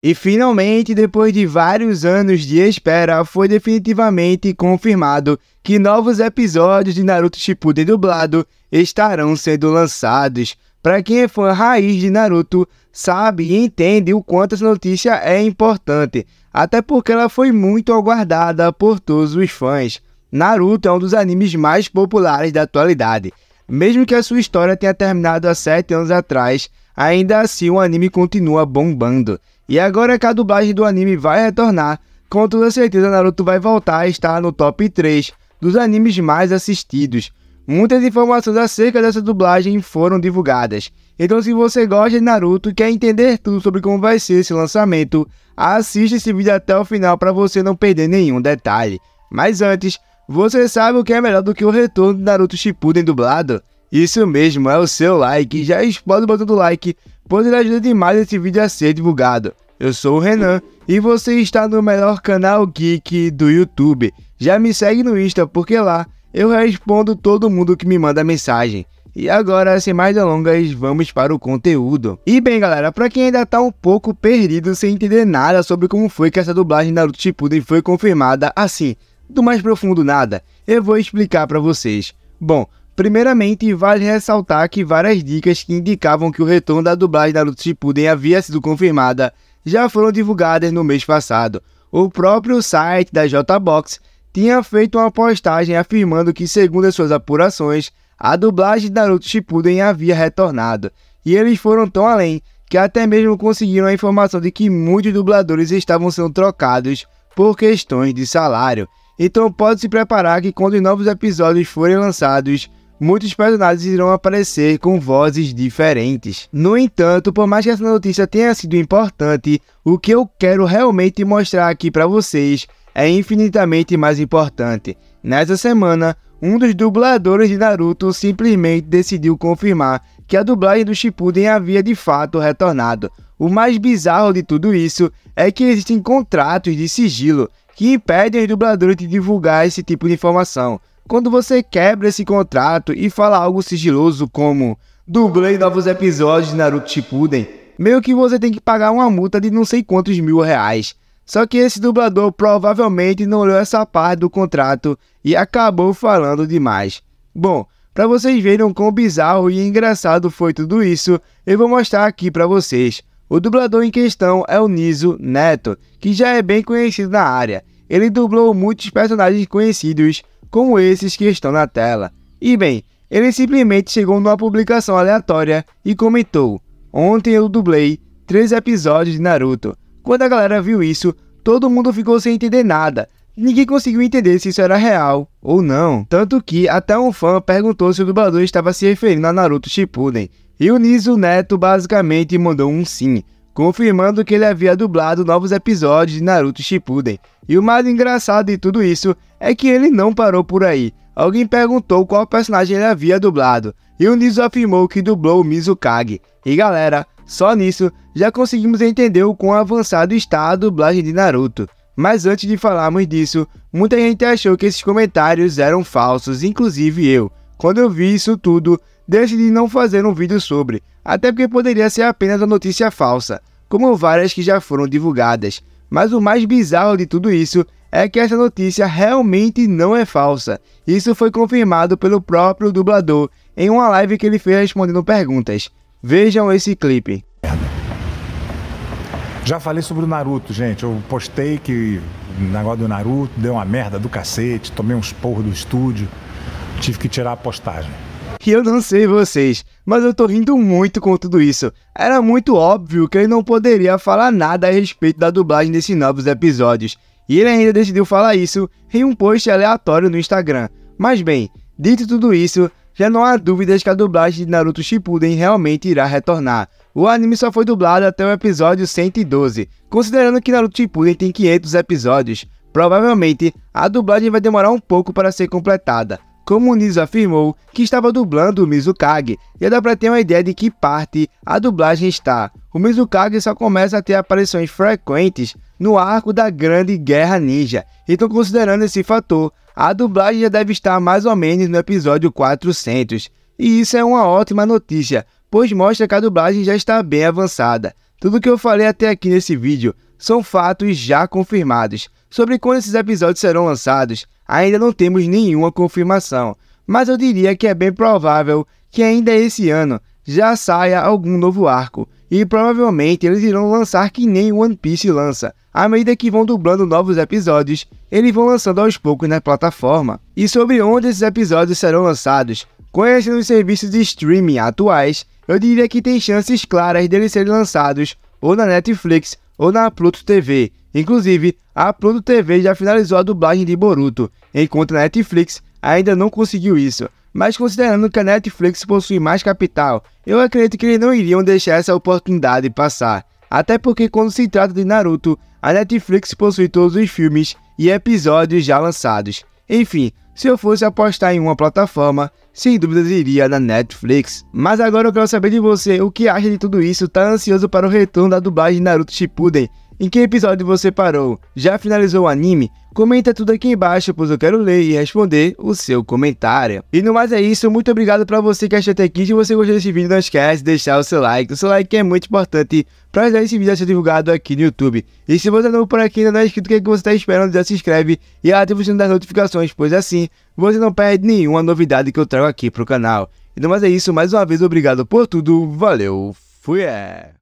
E finalmente, depois de vários anos de espera, foi definitivamente confirmado que novos episódios de Naruto Shippuden dublado estarão sendo lançados. Para quem é fã raiz de Naruto, sabe e entende o quanto essa notícia é importante, até porque ela foi muito aguardada por todos os fãs. Naruto é um dos animes mais populares da atualidade. Mesmo que a sua história tenha terminado há 7 anos atrás, ainda assim o anime continua bombando. E agora que a dublagem do anime vai retornar, com toda certeza Naruto vai voltar a estar no top 3 dos animes mais assistidos. Muitas informações acerca dessa dublagem foram divulgadas. Então se você gosta de Naruto e quer entender tudo sobre como vai ser esse lançamento, assista esse vídeo até o final para você não perder nenhum detalhe. Mas antes, você sabe o que é melhor do que o retorno de Naruto Shippuden dublado? Isso mesmo, é o seu like. Já explode o botão do like, pois ele ajuda demais esse vídeo a ser divulgado. Eu sou o Renan e você está no melhor canal geek do YouTube. Já me segue no Insta, porque lá eu respondo todo mundo que me manda mensagem. E agora, sem mais delongas, vamos para o conteúdo. E bem, galera, para quem ainda tá um pouco perdido sem entender nada sobre como foi que essa dublagem Naruto Shippuden foi confirmada assim, do mais profundo nada, eu vou explicar para vocês. Bom, Primeiramente, vale ressaltar que várias dicas que indicavam que o retorno da dublagem da Naruto Shippuden havia sido confirmada já foram divulgadas no mês passado. O próprio site da JBox tinha feito uma postagem afirmando que, segundo as suas apurações, a dublagem da Naruto Shippuden havia retornado. E eles foram tão além que até mesmo conseguiram a informação de que muitos dubladores estavam sendo trocados por questões de salário. Então pode se preparar que quando os novos episódios forem lançados, muitos personagens irão aparecer com vozes diferentes. No entanto, por mais que essa notícia tenha sido importante, o que eu quero realmente mostrar aqui para vocês é infinitamente mais importante. Nessa semana, um dos dubladores de Naruto simplesmente decidiu confirmar que a dublagem do Shippuden havia de fato retornado. O mais bizarro de tudo isso é que existem contratos de sigilo que impedem os dubladores de divulgar esse tipo de informação. Quando você quebra esse contrato e fala algo sigiloso como dublei novos episódios de Naruto Shippuden, meio que você tem que pagar uma multa de não sei quantos mil reais. Só que esse dublador provavelmente não leu essa parte do contrato e acabou falando demais. Bom, para vocês verem o quão bizarro e engraçado foi tudo isso, eu vou mostrar aqui para vocês. O dublador em questão é o Niso Neto, que já é bem conhecido na área. Ele dublou muitos personagens conhecidos, como esses que estão na tela. E bem, ele simplesmente chegou numa publicação aleatória e comentou: Ontem eu dublei três episódios de Naruto. Quando a galera viu isso, todo mundo ficou sem entender nada. Ninguém conseguiu entender se isso era real ou não. Tanto que até um fã perguntou se o dublador estava se referindo a Naruto Shippuden. E o Niso Neto basicamente mandou um sim, confirmando que ele havia dublado novos episódios de Naruto Shippuden. E o mais engraçado de tudo isso é que ele não parou por aí. Alguém perguntou qual personagem ele havia dublado, e o Niso afirmou que dublou o Mizukage. E galera, só nisso já conseguimos entender o quão avançado está a dublagem de Naruto. Mas antes de falarmos disso, muita gente achou que esses comentários eram falsos, inclusive eu. Quando eu vi isso tudo, decidi não fazer um vídeo sobre, até porque poderia ser apenas uma notícia falsa, como várias que já foram divulgadas. Mas o mais bizarro de tudo isso é que essa notícia realmente não é falsa. Isso foi confirmado pelo próprio dublador em uma live que ele fez respondendo perguntas. Vejam esse clipe. Já falei sobre o Naruto, gente. Eu postei que o negócio do Naruto deu uma merda do cacete, tomei uns porros do estúdio, tive que tirar a postagem. E eu não sei vocês, mas eu tô rindo muito com tudo isso. Era muito óbvio que ele não poderia falar nada a respeito da dublagem desses novos episódios. E ele ainda decidiu falar isso em um post aleatório no Instagram. Mas bem, dito tudo isso, já não há dúvidas que a dublagem de Naruto Shippuden realmente irá retornar. O anime só foi dublado até o episódio 112, considerando que Naruto Shippuden tem 500 episódios. Provavelmente, a dublagem vai demorar um pouco para ser completada, como Nizo afirmou que estava dublando o Mizukage, e dá para ter uma ideia de que parte a dublagem está o Mizukage só começa a ter aparições frequentes no arco da Grande Guerra Ninja, então considerando esse fator, a dublagem já deve estar mais ou menos no episódio 400. E isso é uma ótima notícia, pois mostra que a dublagem já está bem avançada. Tudo que eu falei até aqui nesse vídeo são fatos já confirmados. Sobre quando esses episódios serão lançados, ainda não temos nenhuma confirmação, mas eu diria que é bem provável que ainda esse ano já saia algum novo arco, e provavelmente eles irão lançar que nem One Piece lança. À medida que vão dublando novos episódios, eles vão lançando aos poucos na plataforma. E sobre onde esses episódios serão lançados, conhecendo os serviços de streaming atuais, eu diria que tem chances claras deles serem lançados ou na Netflix ou na Pluto TV. Inclusive, a Pluto TV já finalizou a dublagem de Boruto, enquanto a Netflix ainda não conseguiu isso. Mas considerando que a Netflix possui mais capital, eu acredito que eles não iriam deixar essa oportunidade passar. Até porque quando se trata de Naruto, a Netflix possui todos os filmes e episódios já lançados. Enfim, se eu fosse apostar em uma plataforma, sem dúvidas iria na Netflix. Mas agora eu quero saber de você o que acha de tudo isso, tá ansioso para o retorno da dublagem de Naruto Shippuden em que episódio você parou? Já finalizou o anime? Comenta tudo aqui embaixo, pois eu quero ler e responder o seu comentário. E no mais é isso, muito obrigado para você que achou até aqui. Se você gostou desse vídeo, não esquece de deixar o seu like. O seu like é muito importante para ajudar esse vídeo a ser divulgado aqui no YouTube. E se você é novo por aqui ainda não é inscrito, o que, é que você está esperando? Já se inscreve e ativa o sininho das notificações, pois assim você não perde nenhuma novidade que eu trago aqui pro canal. E no mais é isso, mais uma vez obrigado por tudo, valeu, fui! É.